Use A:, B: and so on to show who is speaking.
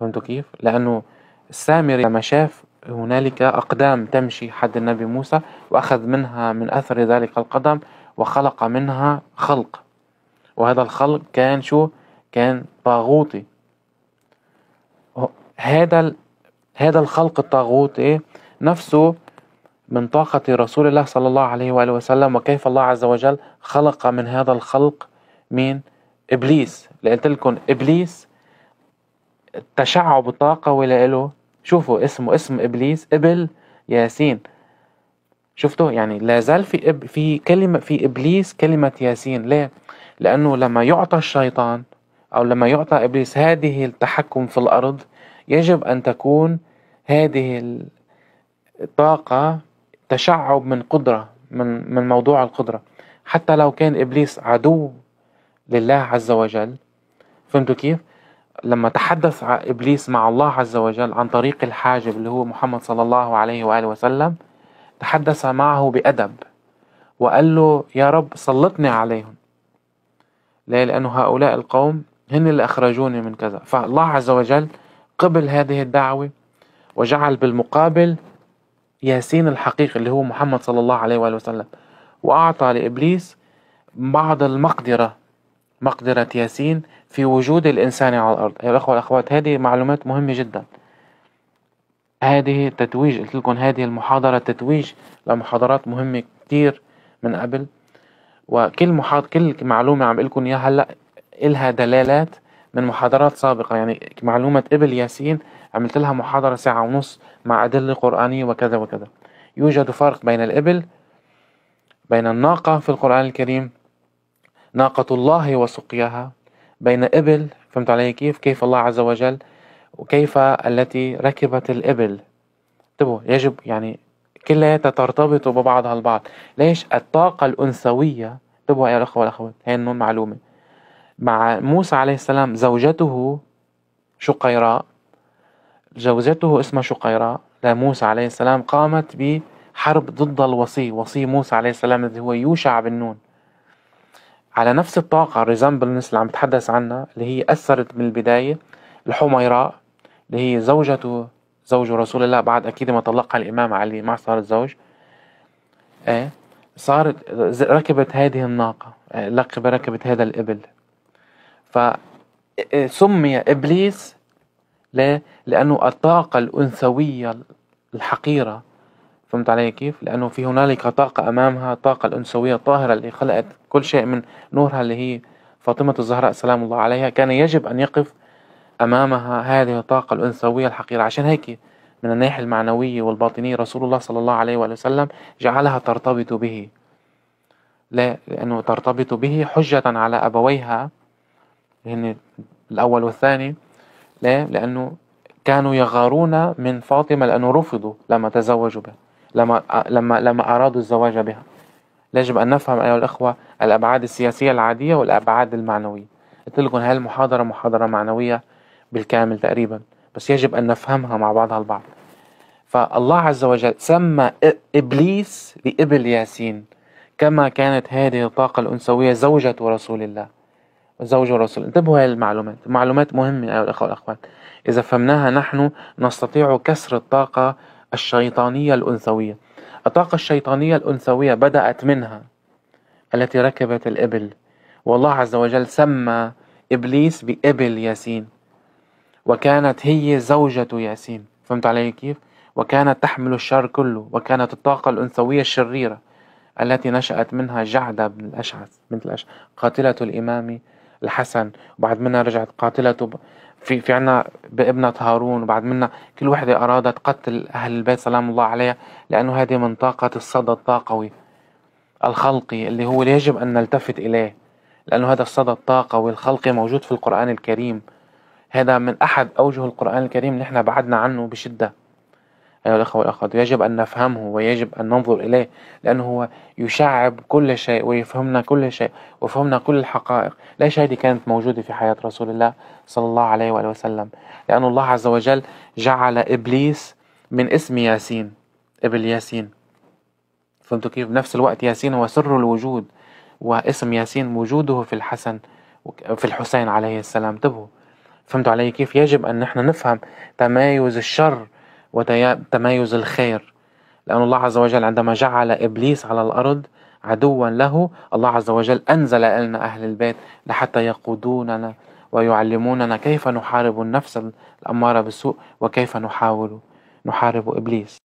A: فهمتوا كيف؟ لأنه السامري لما شاف هنالك أقدام تمشي حد النبي موسى وأخذ منها من أثر ذلك القدم وخلق منها خلق وهذا الخلق كان شو؟ كان طاغوتي هذا هذا الخلق الطاغوتي نفسه من طاقة رسول الله صلى الله عليه وآله وسلم وكيف الله عز وجل خلق من هذا الخلق من إبليس لقلت لكم إبليس تشعب الطاقة له شوفوا اسمه اسم إبليس إبل ياسين شفتوا يعني لا زال في إب في كلمة في إبليس كلمة ياسين ليه؟ لأنه لما يعطى الشيطان أو لما يعطى إبليس هذه التحكم في الأرض يجب أن تكون هذه الطاقة تشعب من قدرة من من موضوع القدرة حتى لو كان إبليس عدو لله عز وجل فهمتوا كيف؟ لما تحدث ابليس مع الله عز وجل عن طريق الحاجب اللي هو محمد صلى الله عليه واله وسلم تحدث معه بادب وقال له يا رب سلطني عليهم ليه لانه هؤلاء القوم هن اللي اخرجوني من كذا فالله عز وجل قبل هذه الدعوه وجعل بالمقابل ياسين الحقيقي اللي هو محمد صلى الله عليه واله وسلم واعطى لابليس بعض المقدره مقدره ياسين في وجود الإنسان على الأرض يا الأخوة والأخوات هذه معلومات مهمة جدا هذه تتويج قلت لكم هذه المحاضرة تتويج لمحاضرات مهمة كتير من قبل وكل محاض كل معلومة عم لكم إياها هلا إلها دلالات من محاضرات سابقة يعني معلومة إبل ياسين عملت لها محاضرة ساعة ونص مع أدلة قرآنية وكذا وكذا يوجد فرق بين الإبل بين الناقة في القرآن الكريم ناقة الله وسقياها بين إبل فهمت علي كيف كيف الله عز وجل وكيف التي ركبت الإبل انتبهوا يجب يعني كلياتها ترتبط ببعضها البعض ليش الطاقة الأنثوية انتبهوا يا الأخوة والأخوات هي النون معلومة مع موسى عليه السلام زوجته شقيراء زوجته اسمها شقيراء لموسى عليه السلام قامت بحرب ضد الوصي وصي موسى عليه السلام الذي هو يوشع بن نون على نفس الطاقة الريزامبلنس اللي عم تحدث عنها اللي هي أثرت من البداية الحميراء اللي هي زوجته زوج رسول الله بعد أكيد ما طلقها الإمام علي ما صارت زوج إيه صارت ركبت هذه الناقة إيه؟ لقب ركبت هذا الإبل فسمي إيه، إبليس ليه؟ لأنه الطاقة الأنثوية الحقيرة فهمت علي كيف؟ لأنه في هنالك طاقة أمامها الطاقة الأنثوية الطاهرة اللي خلقت كل شيء من نورها اللي هي فاطمة الزهراء سلام الله عليها كان يجب أن يقف أمامها هذه الطاقة الأنثوية الحقيرة عشان هيك من الناحية المعنوية والباطنية رسول الله صلى الله عليه وآله وسلم جعلها ترتبط به لا لأنه ترتبط به حجة على أبويها هن الأول والثاني لا لأنه كانوا يغارون من فاطمة لأنه رفضوا لما تزوجوا به لما لما لما أرادوا الزواج بها يجب أن نفهم أيها الأخوة الأبعاد السياسية العادية والأبعاد المعنوية قلت لكم هاي المحاضرة محاضرة معنوية بالكامل تقريبا بس يجب أن نفهمها مع بعضها البعض فالله عز وجل سمى إبليس بابل ياسين كما كانت هذه الطاقة الأنثوية زوجة رسول الله زوج رسول انتبهوا هاي المعلومات معلومات مهمة أيها الأخوة والأخوات إذا فهمناها نحن نستطيع كسر الطاقة الشيطانية الأنثوية الطاقة الشيطانية الأنثوية بدأت منها التي ركبت الإبل والله عز وجل سمى إبليس بإبل ياسين وكانت هي زوجة ياسين فهمت علي كيف؟ وكانت تحمل الشر كله وكانت الطاقة الأنثوية الشريرة التي نشأت منها جعدة بن الأشعث بنت الأشعث قاتلة الإمام الحسن وبعد منها رجعت قاتلته في في عنا بابنة هارون وبعد منا كل وحدة أرادت قتل أهل البيت سلام الله عليها لأنه هذه من طاقة الصدى الطاقوي الخلقي اللي هو يجب أن نلتفت إليه لأنه هذا الصدى الطاقوي الخلقي موجود في القرآن الكريم هذا من أحد أوجه القرآن الكريم نحن بعدنا عنه بشدة أيها الأخوة والأخوات يجب أن نفهمه ويجب أن ننظر إليه لأنه هو يشعب كل شيء ويفهمنا كل شيء وفهمنا كل الحقائق ليش هذه كانت موجودة في حياة رسول الله صلى الله عليه وآله وسلم لأن الله عز وجل جعل إبليس من اسم ياسين ابن ياسين فهمتوا كيف بنفس الوقت ياسين هو سر الوجود واسم ياسين وجوده في الحسن في الحسين عليه السلام انتبهوا فهمتوا علي كيف يجب أن نحن نفهم تمايز الشر وتمايز الخير لأن الله عز وجل عندما جعل إبليس على الأرض عدوا له الله عز وجل أنزل لنا أهل البيت لحتى يقودوننا ويعلموننا كيف نحارب النفس الأمارة بالسوء وكيف نحاول نحارب إبليس